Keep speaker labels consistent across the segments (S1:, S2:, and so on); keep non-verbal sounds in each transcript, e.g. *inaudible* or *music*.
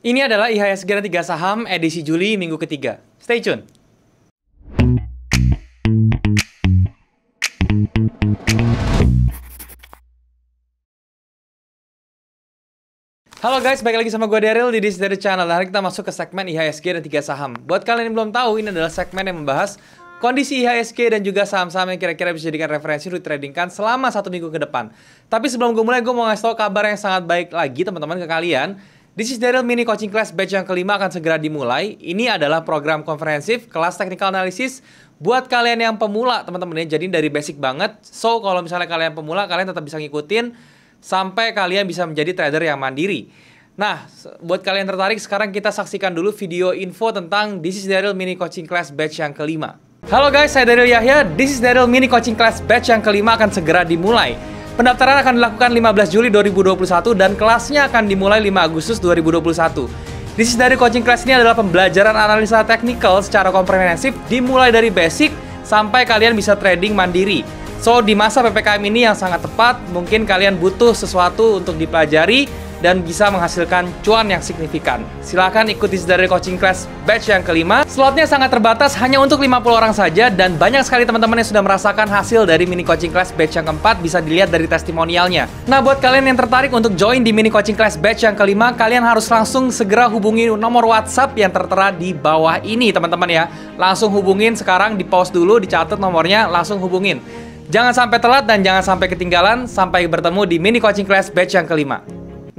S1: Ini adalah IHSG dan 3 Saham edisi Juli minggu ketiga. Stay tune. Halo guys, balik lagi sama gue Daryl di This Dari Channel. Dan hari kita masuk ke segmen IHSG dan 3 saham. Buat kalian yang belum tahu, ini adalah segmen yang membahas kondisi IHSG dan juga saham-saham yang kira-kira bisa dijadikan referensi untuk tradingkan selama satu minggu ke depan. Tapi sebelum gue mulai, gue mau ngasih tahu kabar yang sangat baik lagi teman-teman ke kalian This is Daryl Mini Coaching Class batch yang kelima akan segera dimulai. Ini adalah program konferensif kelas technical analysis buat kalian yang pemula teman-teman ya. Jadi dari basic banget. So kalau misalnya kalian pemula kalian tetap bisa ngikutin sampai kalian bisa menjadi trader yang mandiri. Nah, buat kalian tertarik sekarang kita saksikan dulu video info tentang This is Daryl Mini Coaching Class batch yang kelima. Halo guys, saya Daryl Yahya. This is Daryl Mini Coaching Class batch yang kelima akan segera dimulai. Pendaftaran akan dilakukan 15 Juli 2021 dan kelasnya akan dimulai 5 Agustus 2021. Bisnis dari coaching class ini adalah pembelajaran analisa teknikal secara komprehensif dimulai dari basic sampai kalian bisa trading mandiri. So, di masa PPKM ini yang sangat tepat, mungkin kalian butuh sesuatu untuk dipelajari dan bisa menghasilkan cuan yang signifikan. Silahkan ikuti dari coaching class batch yang kelima. Slotnya sangat terbatas hanya untuk 50 orang saja dan banyak sekali teman-teman yang sudah merasakan hasil dari mini coaching class batch yang keempat bisa dilihat dari testimonialnya. Nah, buat kalian yang tertarik untuk join di mini coaching class batch yang kelima, kalian harus langsung segera hubungi nomor WhatsApp yang tertera di bawah ini, teman-teman ya. Langsung hubungin sekarang, di pause dulu, dicatat nomornya, langsung hubungin. Jangan sampai telat dan jangan sampai ketinggalan. Sampai bertemu di mini coaching class batch yang kelima.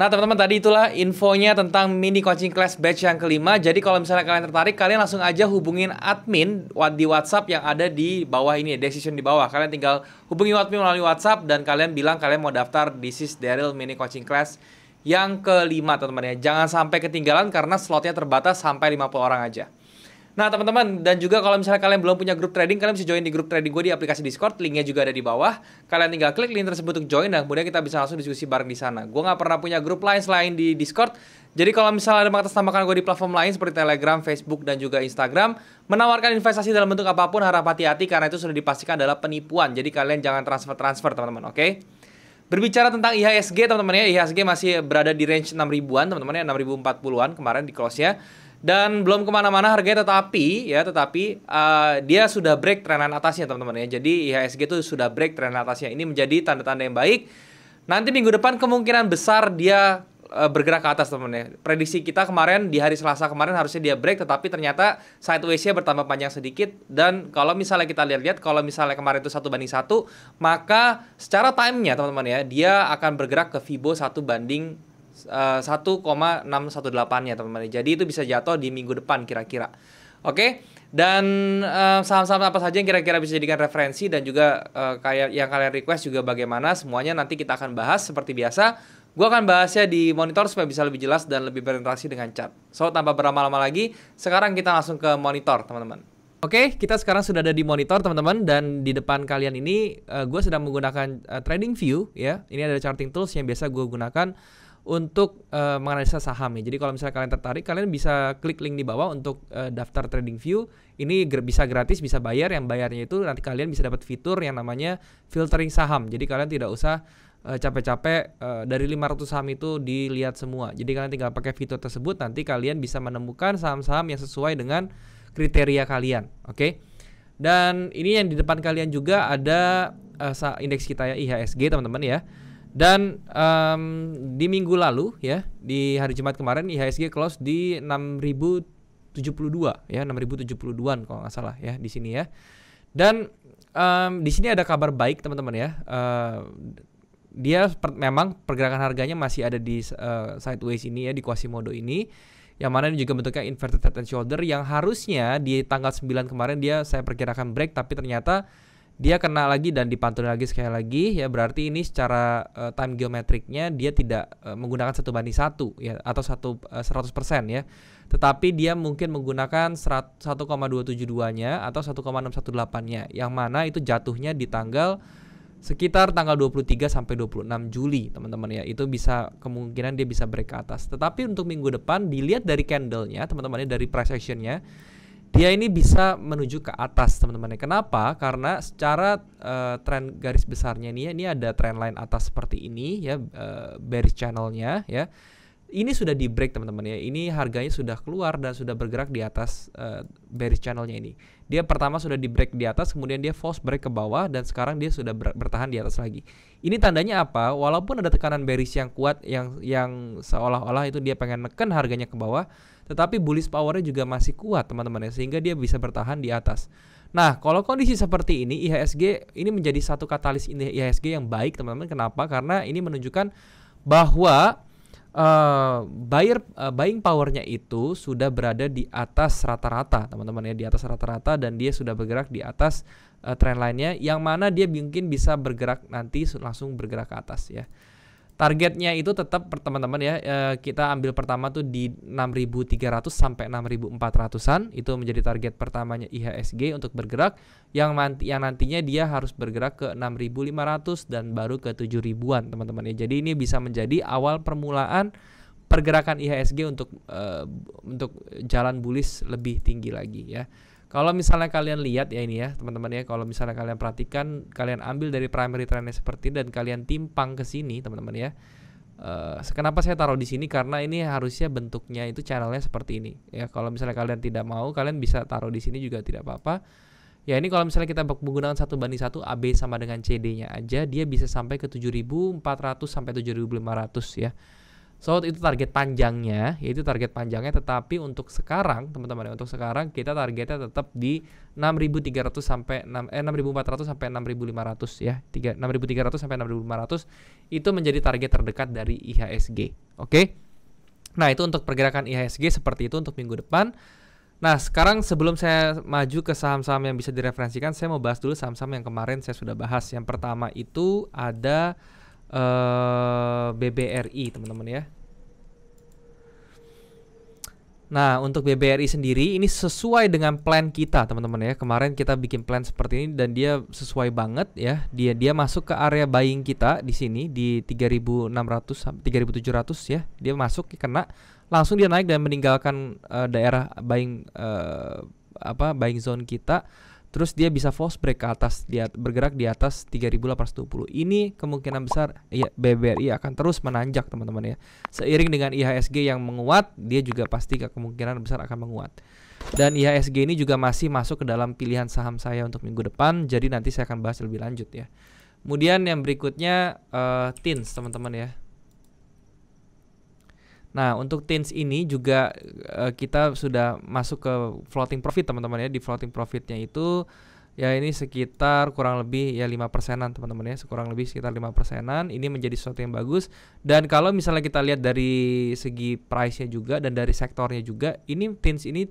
S1: Nah teman-teman tadi itulah infonya tentang mini coaching class batch yang kelima. Jadi kalau misalnya kalian tertarik, kalian langsung aja hubungin admin di WhatsApp yang ada di bawah ini, decision di bawah. Kalian tinggal hubungi admin melalui WhatsApp dan kalian bilang kalian mau daftar di is Daryl mini coaching class yang kelima teman-teman ya. Jangan sampai ketinggalan karena slotnya terbatas sampai 50 orang aja. Nah teman-teman dan juga kalau misalnya kalian belum punya grup trading kalian bisa join di grup trading gue di aplikasi Discord linknya juga ada di bawah kalian tinggal klik link tersebut untuk join dan kemudian kita bisa langsung diskusi bareng di sana gue gak pernah punya grup lain selain di Discord jadi kalau misalnya ada mengatasnamakan gue di platform lain seperti Telegram, Facebook, dan juga Instagram, menawarkan investasi dalam bentuk apapun harap hati-hati karena itu sudah dipastikan adalah penipuan. Jadi kalian jangan transfer-transfer teman-teman, oke? Okay? Berbicara tentang IHSG teman-teman ya, IHSG masih berada di range 6 ribuan teman-teman ya, 6040-an kemarin di close-nya dan belum kemana-mana harganya tetapi ya tetapi uh, dia sudah break trenan atasnya teman-teman ya jadi IHSG itu sudah break trenan atasnya ini menjadi tanda-tanda yang baik nanti minggu depan kemungkinan besar dia eh, bergerak ke atas teman-teman ya prediksi kita kemarin di hari Selasa kemarin harusnya dia break tetapi ternyata sidewaysnya bertambah panjang sedikit dan kalau misalnya kita lihat-lihat kalau misalnya kemarin itu satu banding satu maka secara time-nya teman-teman ya dia akan bergerak ke Fibo satu banding 1618 eh, ya teman-teman. Jadi itu bisa jatuh di minggu depan kira-kira. Oke. Dan saham eh, saham-saham apa saja yang kira-kira bisa dijadikan referensi dan juga uh, kayak yang kalian request juga bagaimana semuanya nanti kita akan bahas seperti biasa. Gue akan bahasnya di monitor supaya bisa lebih jelas dan lebih berinteraksi dengan chat. So, tanpa berlama-lama lagi, sekarang kita langsung ke monitor, teman-teman. Oke, okay, kita sekarang sudah ada di monitor teman-teman dan di depan kalian ini uh, gue sedang menggunakan uh, Trading View ya. Ini ada charting tools yang biasa gue gunakan untuk uh, menganalisa saham ya. Jadi kalau misalnya kalian tertarik, kalian bisa klik link di bawah untuk uh, daftar trading view. Ini ger bisa gratis, bisa bayar. Yang bayarnya itu nanti kalian bisa dapat fitur yang namanya filtering saham. Jadi kalian tidak usah eh, capek-capek uh, dari 500 saham itu dilihat semua. Jadi kalian tinggal pakai fitur tersebut nanti kalian bisa menemukan saham-saham yang sesuai dengan kriteria kalian, oke? Okay? Dan ini yang di depan kalian juga ada uh, indeks kita ya IHSG teman-teman ya. Dan um, di minggu lalu ya, di hari Jumat kemarin IHSG close di 6072 ya, 6072-an kalau nggak salah ya di sini ya. Dan um, di sini ada kabar baik teman-teman ya. Uh, dia per, memang pergerakan harganya masih ada di uh, sideways ini ya di Quasimodo ini yang mana ini juga bentuknya inverted head and shoulder yang harusnya di tanggal 9 kemarin dia saya perkirakan break tapi ternyata dia kena lagi dan dipantul lagi sekali lagi ya berarti ini secara uh, time geometriknya dia tidak uh, menggunakan satu banding satu ya atau satu eh, seratus persen ya tetapi dia mungkin menggunakan 1,272 nya atau 1,618 nya yang mana itu jatuhnya di tanggal sekitar tanggal 23 sampai 26 Juli, teman-teman ya. Itu bisa kemungkinan dia bisa break ke atas. Tetapi untuk minggu depan dilihat dari candlenya, teman-teman ya, dari price actionnya dia ini bisa menuju ke atas teman-teman. Kenapa? Karena secara uh, tren garis besarnya ini ya ini ada trend line atas seperti ini ya uh, bearish channelnya ya. Ini sudah di break teman-teman ya. Ini harganya sudah keluar dan sudah bergerak di atas uh, bearish channelnya ini. Dia pertama sudah di break di atas, kemudian dia false break ke bawah dan sekarang dia sudah ber bertahan di atas lagi. Ini tandanya apa? Walaupun ada tekanan bearish yang kuat yang yang seolah-olah itu dia pengen neken harganya ke bawah tetapi bullish powernya juga masih kuat teman-teman ya sehingga dia bisa bertahan di atas. Nah, kalau kondisi seperti ini IHSG ini menjadi satu katalis IHSG yang baik teman-teman. Kenapa? Karena ini menunjukkan bahwa uh, buyer uh, buying powernya itu sudah berada di atas rata-rata teman-teman ya di atas rata-rata dan dia sudah bergerak di atas uh, trend lainnya yang mana dia mungkin bisa bergerak nanti langsung bergerak ke atas ya. Targetnya itu tetap teman-teman ya eh, kita ambil pertama tuh di 6.300 sampai 6.400an itu menjadi target pertamanya IHSG untuk bergerak yang nanti yang nantinya dia harus bergerak ke 6.500 dan baru ke 7.000an teman-teman ya. Jadi ini bisa menjadi awal permulaan pergerakan IHSG untuk uh, untuk jalan bullish lebih tinggi lagi ya. Kalau misalnya kalian lihat ya ini ya teman-teman ya, kalau misalnya kalian perhatikan, kalian ambil dari primary trendnya seperti ini dan kalian timpang ke sini teman-teman ya. Uh, kenapa saya taruh di sini karena ini harusnya bentuknya itu channelnya seperti ini ya. Kalau misalnya kalian tidak mau, kalian bisa taruh di sini juga tidak apa-apa. Ya ini kalau misalnya kita menggunakan satu banding satu AB sama dengan CD-nya aja, dia bisa sampai ke 7.400 sampai 7.500 ya. So itu target panjangnya, yaitu target panjangnya tetapi untuk sekarang teman-teman ya, untuk sekarang kita targetnya tetap di 6.300 sampai 6 eh 6.400 sampai 6.500 ya. 3 6.300 sampai 6.500 itu menjadi target terdekat dari IHSG. Oke. Okay? Nah, itu untuk pergerakan IHSG seperti itu untuk minggu depan. Nah, sekarang sebelum saya maju ke saham-saham yang bisa direferensikan, saya mau bahas dulu saham-saham yang kemarin saya sudah bahas. Yang pertama itu ada eh BBRI teman-teman ya. Nah, untuk BBRI sendiri ini sesuai dengan plan kita, teman-teman ya. Kemarin kita bikin plan seperti ini dan dia sesuai banget ya. Dia dia masuk ke area buying kita di sini di 3600 3700 ya. Dia masuk kena langsung dia naik dan meninggalkan uh, daerah buying uh, apa buying zone kita Terus dia bisa force break ke atas, dia bergerak di atas 3820. Ini kemungkinan besar ya BBRI akan terus menanjak, teman-teman ya. Seiring dengan IHSG yang menguat, dia juga pasti kemungkinan besar akan menguat. Dan IHSG ini juga masih masuk ke dalam pilihan saham saya untuk minggu depan, jadi nanti saya akan bahas lebih lanjut ya. Kemudian yang berikutnya uh, Tins, teman-teman ya. Nah, untuk teens ini juga uh, kita sudah masuk ke floating profit teman-teman ya. Di floating profitnya itu ya ini sekitar kurang lebih ya 5 persenan teman-teman ya. Kurang lebih sekitar 5 persenan. Ini menjadi sesuatu yang bagus. Dan kalau misalnya kita lihat dari segi price-nya juga dan dari sektornya juga, ini teens ini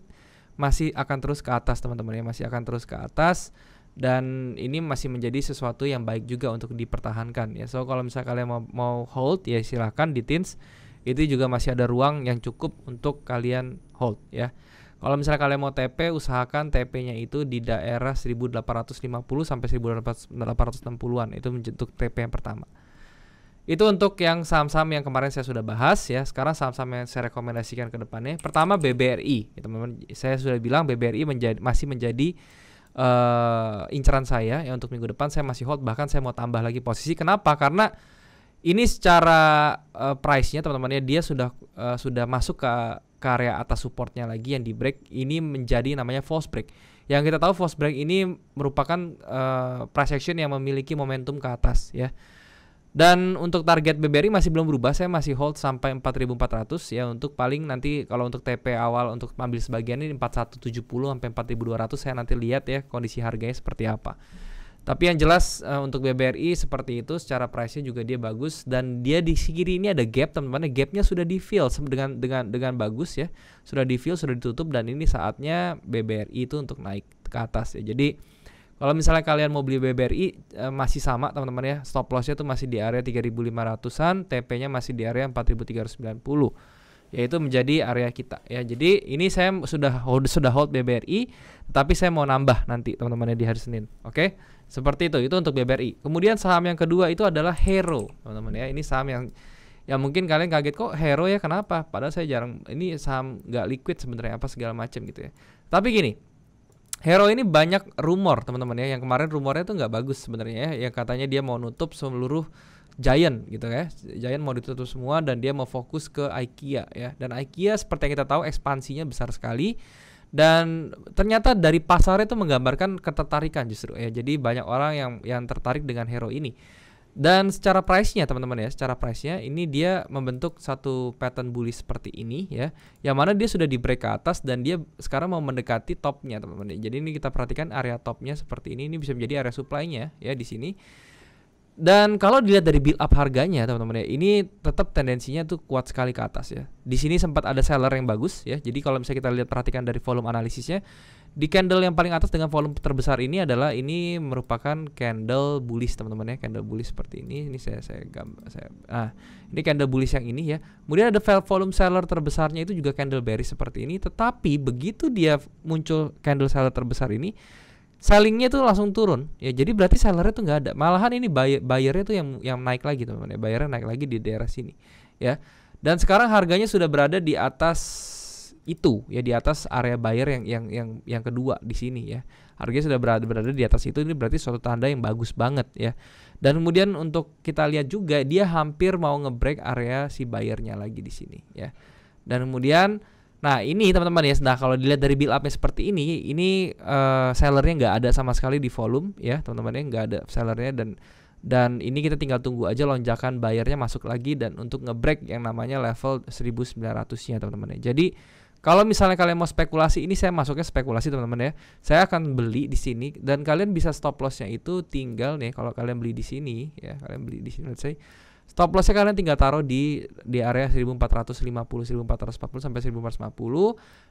S1: masih akan terus ke atas teman-teman ya. Masih akan terus ke atas dan ini masih menjadi sesuatu yang baik juga untuk dipertahankan ya. So kalau misalnya kalian mau, mau hold ya silahkan di teens itu juga masih ada ruang yang cukup untuk kalian hold ya. Kalau misalnya kalian mau TP, usahakan TP-nya itu di daerah 1850 sampai 1860-an. Itu untuk TP yang pertama. Itu untuk yang saham-saham yang kemarin saya sudah bahas ya. Sekarang saham-saham yang saya rekomendasikan ke depannya. Pertama BBRI. Ya, teman-teman, saya sudah bilang BBRI menjadi, masih menjadi uh, eh, inceran saya ya untuk minggu depan saya masih hold bahkan saya mau tambah lagi posisi. Kenapa? Karena ini secara uh, price-nya teman-teman ya dia sudah uh, sudah masuk ke area atas supportnya lagi yang di break ini menjadi namanya false break. Yang kita tahu false break ini merupakan uh, price action yang memiliki momentum ke atas ya. Dan untuk target BBRI masih belum berubah, saya masih hold sampai 4400 ya untuk paling nanti kalau untuk TP awal untuk ambil sebagian ini 4170 sampai 4200 saya nanti lihat ya kondisi harganya seperti apa. Tapi yang jelas uh, untuk BBRI seperti itu secara price-nya juga dia bagus dan dia di kiri ini ada gap teman-teman. Gapnya sudah di fill dengan dengan dengan bagus ya. Sudah di fill, sudah ditutup dan ini saatnya BBRI itu untuk naik ke atas ya. Jadi kalau misalnya kalian mau beli BBRI uh, eh, masih sama teman-teman ya. Stop loss-nya tuh masih di area 3500-an, TP-nya masih di area 4390 yaitu menjadi area kita ya. Jadi ini saya sudah hold, sudah hold BBRI, tapi saya mau nambah nanti teman-temannya di hari Senin. Oke. Okay? Seperti itu. Itu untuk BBRI. Kemudian saham yang kedua itu adalah Hero, teman-teman ya. Ini saham yang ya mungkin kalian kaget kok Hero ya kenapa? Padahal saya jarang ini saham nggak liquid sebenarnya apa segala macam gitu ya. Tapi gini, Hero ini banyak rumor teman-teman ya. Yang kemarin rumornya itu nggak bagus sebenarnya ya. Yang katanya dia mau nutup seluruh Giant gitu ya. Giant mau ditutup semua dan dia mau fokus ke IKEA ya. Dan IKEA seperti yang kita tahu ekspansinya besar sekali dan ternyata dari pasarnya itu menggambarkan ketertarikan justru ya. Jadi banyak orang yang yang tertarik dengan hero ini. Dan secara price-nya teman-teman ya, secara price-nya ini dia membentuk satu pattern bullish seperti ini ya. Yang mana dia sudah di break ke atas dan dia sekarang mau mendekati topnya teman-teman. Jadi ini kita perhatikan area topnya seperti ini, ini bisa menjadi area supply-nya ya di sini. Dan kalau dilihat dari build up harganya teman-teman ya, ini tetap tendensinya tuh kuat sekali ke atas ya. Di sini sempat ada seller yang bagus ya. Jadi kalau misalnya kita lihat perhatikan dari volume analisisnya, di candle yang paling atas dengan volume terbesar ini adalah ini merupakan candle bullish teman-teman ya, candle bullish seperti ini. Ini saya saya gambar saya ah, ini candle bullish yang ini ya. Kemudian ada volume seller terbesarnya itu juga candle bearish seperti ini, tetapi begitu dia muncul candle seller terbesar ini sellingnya tuh langsung turun ya jadi berarti sellernya tuh nggak ada malahan ini buyer buyernya tuh yang yang naik lagi teman-teman ya buyernya naik lagi di daerah sini ya dan sekarang harganya sudah berada di atas itu ya di atas area buyer yang yang yang yang kedua di sini ya harganya sudah berada berada di atas itu ini berarti suatu tanda yang bagus banget ya dan kemudian untuk kita lihat juga dia hampir mau ngebreak area si buyernya lagi di sini ya dan kemudian Nah ini teman-teman ya, nah kalau dilihat dari build upnya seperti ini, ini uh, sellernya nggak ada sama sekali di volume ya teman-teman ya nggak ada sellernya dan dan ini kita tinggal tunggu aja lonjakan bayarnya masuk lagi dan untuk ngebreak yang namanya level 1900-nya teman-teman ya. Jadi kalau misalnya kalian mau spekulasi, ini saya masuknya spekulasi teman-teman ya. Saya akan beli di sini dan kalian bisa stop lossnya itu tinggal nih kalau kalian beli di sini ya, kalian beli di sini let's say Stop lossnya kalian tinggal taruh di di area 1450, 1440 sampai 1450.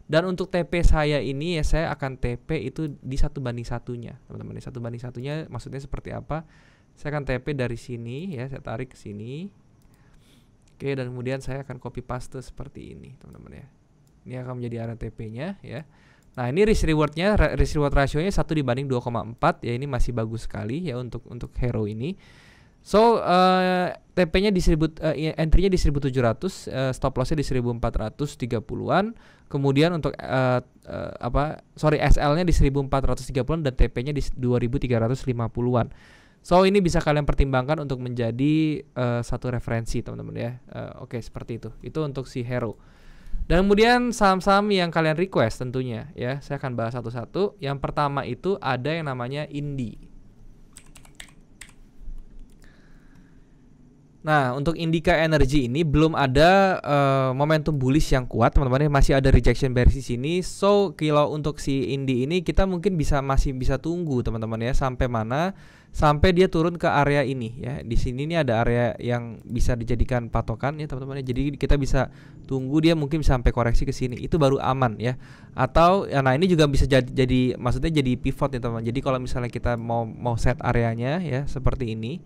S1: Dan untuk TP saya ini ya saya akan TP itu di satu banding satunya, teman-teman. di Satu banding satunya maksudnya seperti apa? Saya akan TP dari sini ya, saya tarik ke sini. Oke, dan kemudian saya akan copy paste seperti ini, teman-teman ya. Ini akan menjadi area TP-nya ya. Nah, ini risk rewardnya, risk reward rasionya satu dibanding 2,4 ya ini masih bagus sekali ya untuk untuk hero ini. So uh, eh, TP-nya di seribu, uh, eh, entry-nya di 1700, uh, stop loss-nya di 1430-an. Kemudian untuk uh, uh, apa? Sorry, SL-nya di 1430-an dan TP-nya di 2350-an. So ini bisa kalian pertimbangkan untuk menjadi uh, satu referensi, teman-teman ya. Uh, Oke, okay, seperti itu. Itu untuk si Hero. Dan kemudian saham-saham yang kalian request tentunya ya, saya akan bahas satu-satu. Yang pertama itu ada yang namanya Indi. Nah, untuk Indica energi ini belum ada uh, momentum bullish yang kuat, teman-teman. Ya. Masih ada rejection bearish di sini. So, kalau untuk si Indi ini kita mungkin bisa masih bisa tunggu, teman-teman ya, sampai mana sampai dia turun ke area ini ya. Di sini ini ada area yang bisa dijadikan patokan ya, teman-teman ya. Jadi kita bisa tunggu dia mungkin sampai koreksi ke sini. Itu baru aman ya. Atau ya, nah ini juga bisa jadi jadi maksudnya jadi pivot ya, teman-teman. Jadi kalau misalnya kita mau mau set areanya ya seperti ini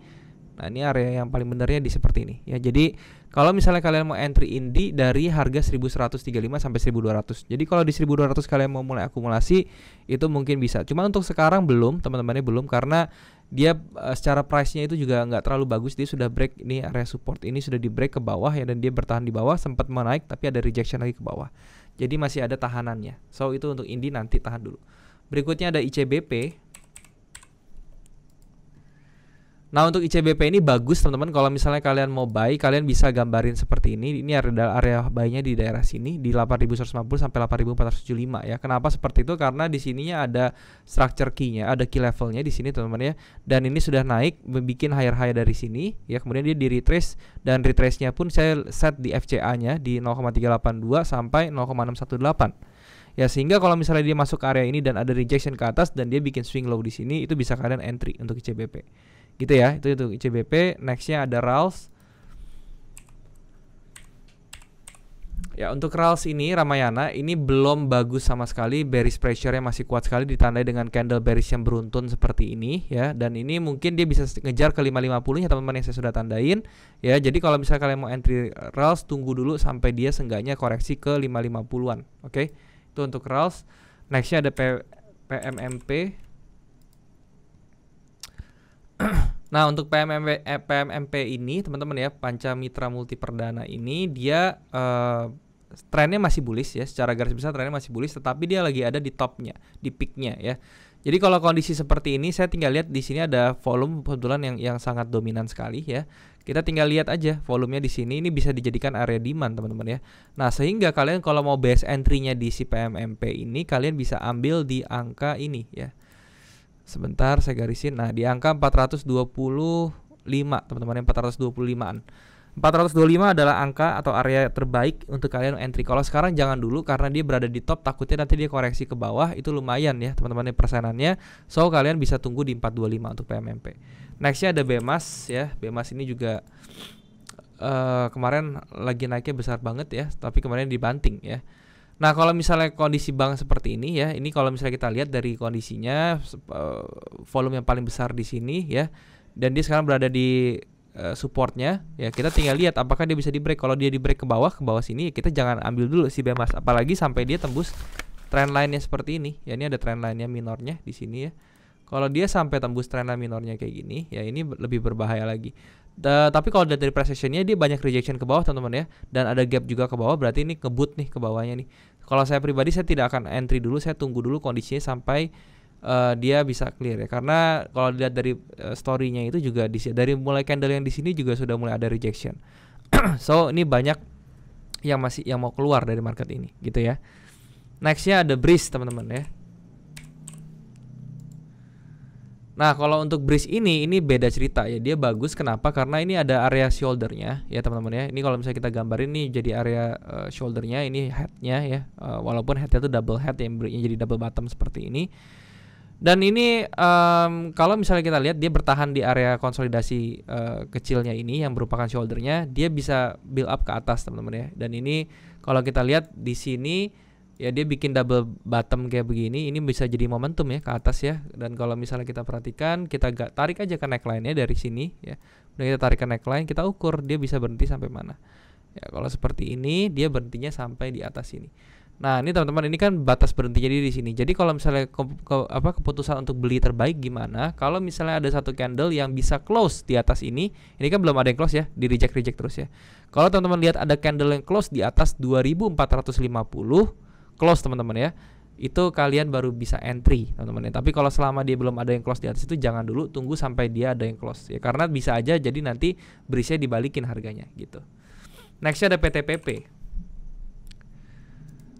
S1: Nah, ini area yang paling benernya di seperti ini ya. Jadi, kalau misalnya kalian mau entry indi dari harga 1135 sampai 1200. Jadi, kalau di 1200 kalian mau mulai akumulasi itu mungkin bisa. Cuma untuk sekarang belum, teman-temannya belum karena dia e, secara price-nya itu juga nggak terlalu bagus. Dia sudah break ini area support ini sudah di break ke bawah ya dan dia bertahan di bawah sempat menaik tapi ada rejection lagi ke bawah. Jadi masih ada tahanannya. So, itu untuk indi nanti tahan dulu. Berikutnya ada ICBP Nah untuk ICBP ini bagus teman-teman kalau misalnya kalian mau buy kalian bisa gambarin seperti ini ini adalah area buy-nya di daerah sini di 8150 sampai 8475 ya. Kenapa seperti itu? Karena di sininya ada structure key-nya, ada key levelnya di sini teman-teman ya. Dan ini sudah naik bikin higher high dari sini ya. Kemudian dia di retrace dan retrace-nya pun saya set di FCA-nya di 0,382 sampai 0,618 ya sehingga kalau misalnya dia masuk ke area ini dan ada rejection ke atas dan dia bikin swing low di sini itu bisa kalian entry untuk ICBP gitu ya itu itu ICBP nextnya ada RALS Ya untuk Rals ini Ramayana ini belum bagus sama sekali bearish pressure-nya masih kuat sekali ditandai dengan candle bearish yang beruntun seperti ini ya dan ini mungkin dia bisa ngejar ke 550 ya teman-teman yang saya sudah tandain ya jadi kalau misalnya kalian mau entry Rals tunggu dulu sampai dia seenggaknya koreksi ke 550-an oke okay? itu untuk Rals nextnya ada P PMMP *clears throat* nah untuk PMMP, PMMP eh, ini teman-teman ya Panca Mitra Multi Perdana ini dia uh, trennya masih bullish ya secara garis besar trennya masih bullish tetapi dia lagi ada di topnya di peaknya ya jadi kalau kondisi seperti ini saya tinggal lihat di sini ada volume kebetulan yang yang sangat dominan sekali ya kita tinggal lihat aja volumenya di sini ini bisa dijadikan area demand teman-teman ya nah sehingga kalian kalau mau base entry-nya di si PMMP ini kalian bisa ambil di angka ini ya Sebentar saya garisin. Nah, di angka 425, teman-teman yang 425-an. 425 adalah angka atau area terbaik untuk kalian entry. Kalau sekarang jangan dulu karena dia berada di top, takutnya nanti dia koreksi ke bawah, itu lumayan ya teman-teman yang persenannya. So kalian bisa tunggu di 425 untuk PMMP. Nextnya ada Bemas ya, Bemas ini juga uh, kemarin lagi naiknya besar banget ya, tapi kemarin dibanting ya. Nah, kalau misalnya kondisi bank seperti ini ya, ini kalau misalnya kita lihat dari kondisinya eh, volume yang paling besar di sini ya dan dia sekarang berada di eh, supportnya ya kita tinggal lihat apakah dia bisa di break. Kalau dia di break ke bawah ke bawah sini ya kita jangan ambil dulu si Bemas apalagi sampai dia tembus trend line-nya seperti ini. Ya ini ada trend line-nya minornya di sini ya. Kalau dia sampai tembus trend minornya kayak gini ya ini lebih berbahaya lagi. Uh, tapi kalau dari precisionnya dia banyak rejection ke bawah teman-teman ya dan ada gap juga ke bawah berarti ini ngebut nih ke bawahnya nih kalau saya pribadi saya tidak akan entry dulu saya tunggu dulu kondisinya sampai uh, dia bisa clear ya karena kalau dilihat dari uh, storynya itu juga di, dari mulai candle yang di sini juga sudah mulai ada rejection *clears throat* so ini banyak yang masih yang mau keluar dari market ini gitu ya nextnya ada breeze teman-teman ya Nah, kalau untuk bridge ini ini beda cerita ya. Dia bagus kenapa? Karena ini ada area shouldernya ya, teman-teman ya. Ini kalau misalnya kita gambarin nih jadi area uh, shouldernya, ini headnya ya. Uh, walaupun headnya itu double head yang bridge jadi double bottom seperti ini. Dan ini um, kalau misalnya kita lihat dia bertahan di area konsolidasi uh, kecilnya ini yang merupakan shouldernya, dia bisa build up ke atas teman-teman ya. Dan ini kalau kita lihat di sini ya dia bikin double bottom kayak begini ini bisa jadi momentum ya ke atas ya dan kalau misalnya kita perhatikan kita gak tarik aja ke neckline-nya dari sini ya udah kita tarik ke neckline kita ukur dia bisa berhenti sampai mana ya kalau seperti ini dia berhentinya sampai di atas ini nah ini teman-teman ini kan batas berhentinya di sini jadi kalau misalnya ke, ke, apa keputusan untuk beli terbaik gimana kalau misalnya ada satu candle yang bisa close di atas ini ini kan belum ada yang close ya di reject reject terus ya kalau teman-teman lihat ada candle yang close di atas 2450 close teman-teman ya itu kalian baru bisa entry teman-teman ya. Tapi kalau selama dia belum ada yang close di atas itu jangan dulu tunggu sampai dia ada yang close ya karena bisa aja jadi nanti berisnya dibalikin harganya gitu. Nextnya ada PTPP.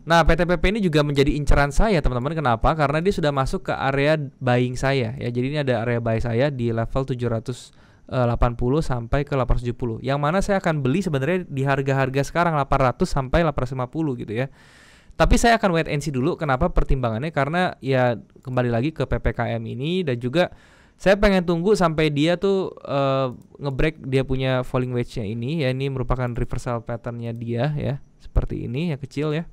S1: Nah PTPP ini juga menjadi inceran saya teman-teman kenapa? Karena dia sudah masuk ke area buying saya ya. Jadi ini ada area buy saya di level 700 80 eh, sampai ke 870. Yang mana saya akan beli sebenarnya di harga-harga sekarang 800 sampai 850 gitu ya. Tapi saya akan wait and see dulu kenapa pertimbangannya karena ya kembali lagi ke PPKM ini dan juga saya pengen tunggu sampai dia tuh uh, ngebreak dia punya falling wedge-nya ini ya ini merupakan reversal patternnya dia ya seperti ini ya kecil ya.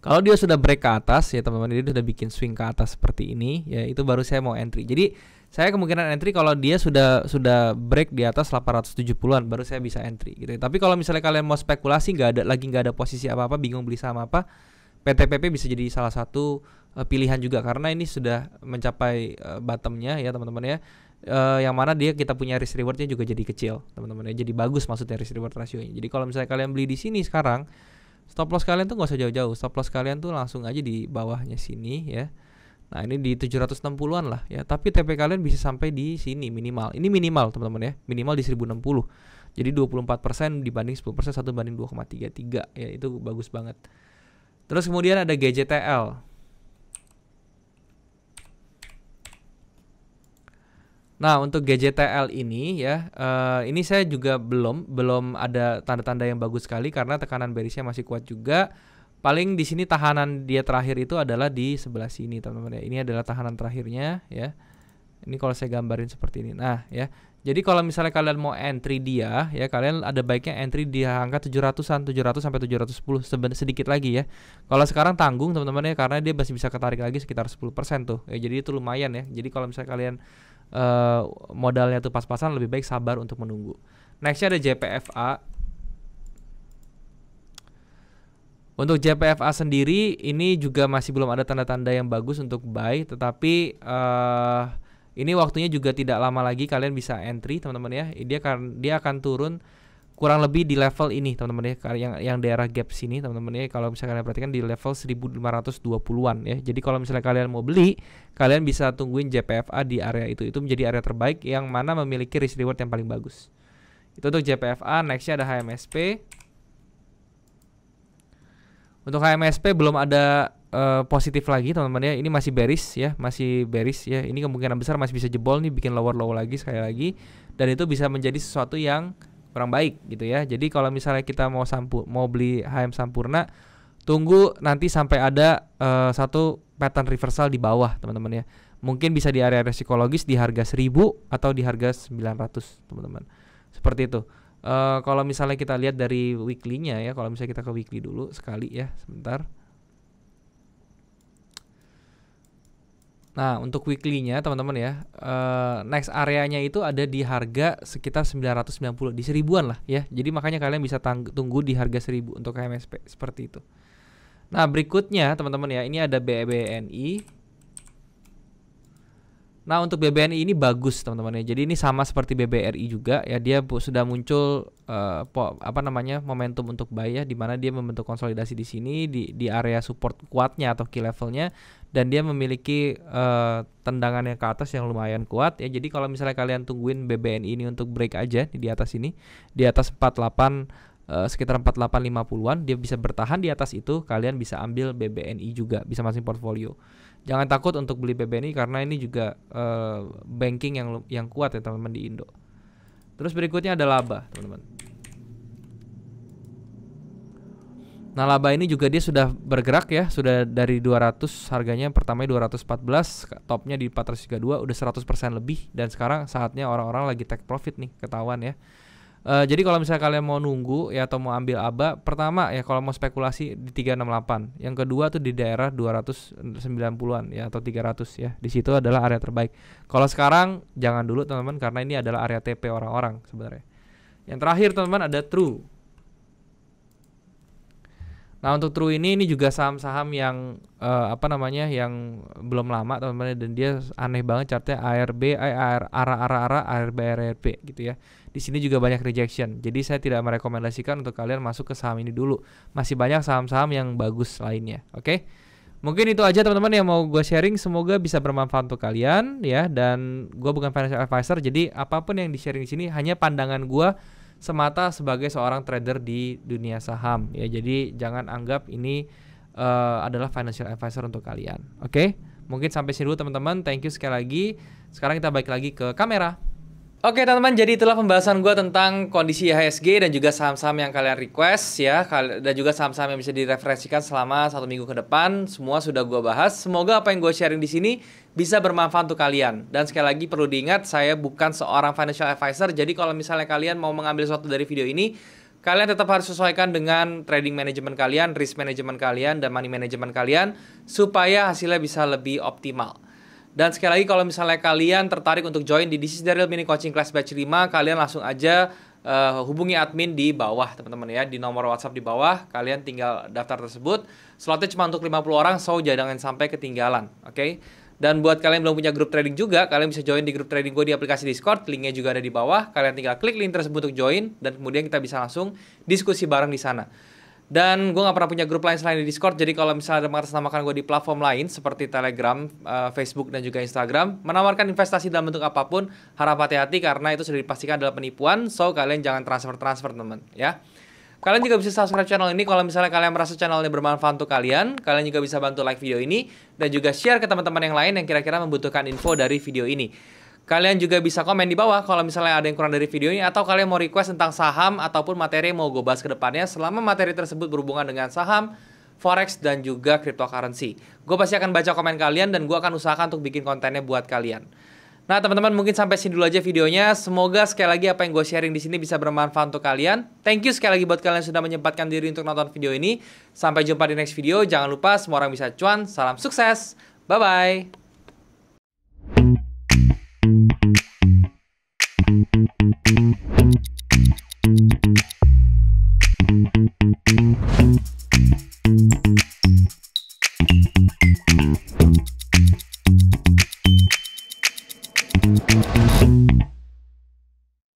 S1: Kalau dia sudah break ke atas ya teman-teman dia sudah bikin swing ke atas seperti ini ya itu baru saya mau entry. Jadi saya kemungkinan entry kalau dia sudah sudah break di atas 870-an baru saya bisa entry gitu. Ya. Tapi kalau misalnya kalian mau spekulasi nggak ada lagi nggak ada posisi apa-apa, bingung beli sama apa, PTPP bisa jadi salah satu uh, pilihan juga karena ini sudah mencapai uh, bottomnya ya teman-teman ya. Uh, yang mana dia kita punya risk rewardnya juga jadi kecil teman-teman ya jadi bagus maksudnya risk reward rasionya jadi kalau misalnya kalian beli di sini sekarang stop loss kalian tuh nggak usah jauh-jauh stop loss kalian tuh langsung aja di bawahnya sini ya Nah, ini di 760-an lah ya, tapi TP kalian bisa sampai di sini minimal. Ini minimal, teman-teman ya. Minimal di 1060. Jadi 24% dibanding 10% 1 banding 2,33 ya, itu bagus banget. Terus kemudian ada GJTL. Nah, untuk GJTL ini ya, uh, ini saya juga belum belum ada tanda-tanda yang bagus sekali karena tekanan berisnya masih kuat juga paling di sini tahanan dia terakhir itu adalah di sebelah sini teman-teman ya ini adalah tahanan terakhirnya ya ini kalau saya gambarin seperti ini nah ya jadi kalau misalnya kalian mau entry dia, ya kalian ada baiknya entry di angka 700-an, 700 sampai 710 sedikit lagi ya. Kalau sekarang tanggung teman-teman ya karena dia masih bisa ketarik lagi sekitar 10% tuh. Ya, jadi itu lumayan ya. Jadi kalau misalnya kalian uh, modalnya tuh pas-pasan lebih baik sabar untuk menunggu. Nextnya ada JPFA. Untuk JPFA sendiri ini juga masih belum ada tanda-tanda yang bagus untuk buy, tetapi uh, ini waktunya juga tidak lama lagi kalian bisa entry teman-teman ya. Dia akan dia akan turun kurang lebih di level ini teman-teman ya yang yang daerah gap sini teman-teman ya kalau misalnya kalian perhatikan di level 1520-an ya. Jadi kalau misalnya kalian mau beli, kalian bisa tungguin JPFA di area itu. Itu menjadi area terbaik yang mana memiliki risk reward yang paling bagus. Itu untuk JPFA, nextnya ada HMSP. Untuk HMSP belum ada uh, positif lagi teman-teman ya. Ini masih beris, ya, masih beris, ya. Ini kemungkinan besar masih bisa jebol nih bikin lower low lagi sekali lagi dan itu bisa menjadi sesuatu yang kurang baik gitu ya. Jadi kalau misalnya kita mau sampu mau beli HM Sampurna tunggu nanti sampai ada uh, satu pattern reversal di bawah teman-teman ya. Mungkin bisa di area psikologis di harga 1000 atau di harga 900 teman-teman. Seperti itu. Eh, kalau misalnya kita lihat dari weekly-nya ya, kalau misalnya kita ke weekly dulu sekali ya, sebentar. Nah, untuk weekly-nya teman-teman ya, uh, next areanya itu ada di harga sekitar 990 di seribuan lah ya. Jadi makanya kalian bisa tunggu di harga 1000 untuk HMSP seperti itu. Nah, berikutnya teman-teman ya, ini ada BBNI Nah untuk BBNI ini bagus teman-teman ya. Jadi ini sama seperti BBRI juga ya dia sudah muncul uh, apa namanya momentum untuk buy ya, di mana dia membentuk konsolidasi di sini di di area support kuatnya atau key levelnya dan dia memiliki uh, tendangan yang ke atas yang lumayan kuat ya. Jadi kalau misalnya kalian tungguin BBNI ini untuk break aja di atas ini di atas 48 eh, sekitar 4850-an dia bisa bertahan di atas itu kalian bisa ambil BBNI juga bisa masing portfolio jangan takut untuk beli BBNI karena ini juga uh, banking yang yang kuat ya teman-teman di Indo. Terus berikutnya ada laba, teman-teman. Nah, laba ini juga dia sudah bergerak ya, sudah dari 200 harganya pertama 214, topnya di 432 udah 100% lebih dan sekarang saatnya orang-orang lagi take profit nih, ketahuan ya. Uh, jadi kalau misalnya kalian mau nunggu ya atau mau ambil aba, pertama ya kalau mau spekulasi di 368. Yang kedua tuh di daerah 290-an ya atau 300 ya. Di situ adalah area terbaik. Kalau sekarang jangan dulu teman-teman karena ini adalah area TP orang-orang sebenarnya. Yang terakhir teman-teman ada True. Nah, untuk True ini ini juga saham-saham yang uh, apa namanya yang belum lama teman-teman dan dia aneh banget chartnya ARB eh, AR ARA ARA ARB ARB gitu ya di sini juga banyak rejection. Jadi saya tidak merekomendasikan untuk kalian masuk ke saham ini dulu. Masih banyak saham-saham yang bagus lainnya. Oke. Okay? Mungkin itu aja teman-teman yang mau gue sharing Semoga bisa bermanfaat untuk kalian ya Dan gue bukan financial advisor Jadi apapun yang di sharing di sini Hanya pandangan gue semata sebagai seorang trader di dunia saham ya Jadi jangan anggap ini uh, adalah financial advisor untuk kalian Oke okay? Mungkin sampai sini dulu teman-teman Thank you sekali lagi Sekarang kita balik lagi ke kamera Oke teman-teman, jadi itulah pembahasan gue tentang kondisi IHSG dan juga saham-saham yang kalian request ya Dan juga saham-saham yang bisa direferensikan selama satu minggu ke depan Semua sudah gue bahas Semoga apa yang gue sharing di sini bisa bermanfaat untuk kalian Dan sekali lagi perlu diingat, saya bukan seorang financial advisor Jadi kalau misalnya kalian mau mengambil sesuatu dari video ini Kalian tetap harus sesuaikan dengan trading management kalian, risk management kalian, dan money management kalian Supaya hasilnya bisa lebih optimal dan sekali lagi kalau misalnya kalian tertarik untuk join di This is the Real Mini Coaching Class Batch 5, kalian langsung aja uh, hubungi admin di bawah teman-teman ya, di nomor WhatsApp di bawah, kalian tinggal daftar tersebut. Slotnya cuma untuk 50 orang, so jangan sampai ketinggalan, oke? Okay? Dan buat kalian yang belum punya grup trading juga, kalian bisa join di grup trading gue di aplikasi Discord. Linknya juga ada di bawah. Kalian tinggal klik link tersebut untuk join, dan kemudian kita bisa langsung diskusi bareng di sana. Dan gue gak pernah punya grup lain selain di Discord, jadi kalau misalnya ada mengatasnamakan gue di platform lain seperti Telegram, uh, Facebook, dan juga Instagram, menawarkan investasi dalam bentuk apapun, harap hati-hati karena itu sudah dipastikan adalah penipuan, so kalian jangan transfer-transfer teman. ya. Kalian juga bisa subscribe channel ini kalau misalnya kalian merasa channel ini bermanfaat untuk kalian. Kalian juga bisa bantu like video ini dan juga share ke teman-teman yang lain yang kira-kira membutuhkan info dari video ini. Kalian juga bisa komen di bawah kalau misalnya ada yang kurang dari video ini atau kalian mau request tentang saham ataupun materi yang mau gue bahas ke depannya selama materi tersebut berhubungan dengan saham, forex, dan juga cryptocurrency. Gue pasti akan baca komen kalian dan gue akan usahakan untuk bikin kontennya buat kalian. Nah teman-teman mungkin sampai sini dulu aja videonya. Semoga sekali lagi apa yang gue sharing di sini bisa bermanfaat untuk kalian. Thank you sekali lagi buat kalian yang sudah menyempatkan diri untuk nonton video ini. Sampai jumpa di next video. Jangan lupa semua orang bisa cuan. Salam sukses. Bye-bye.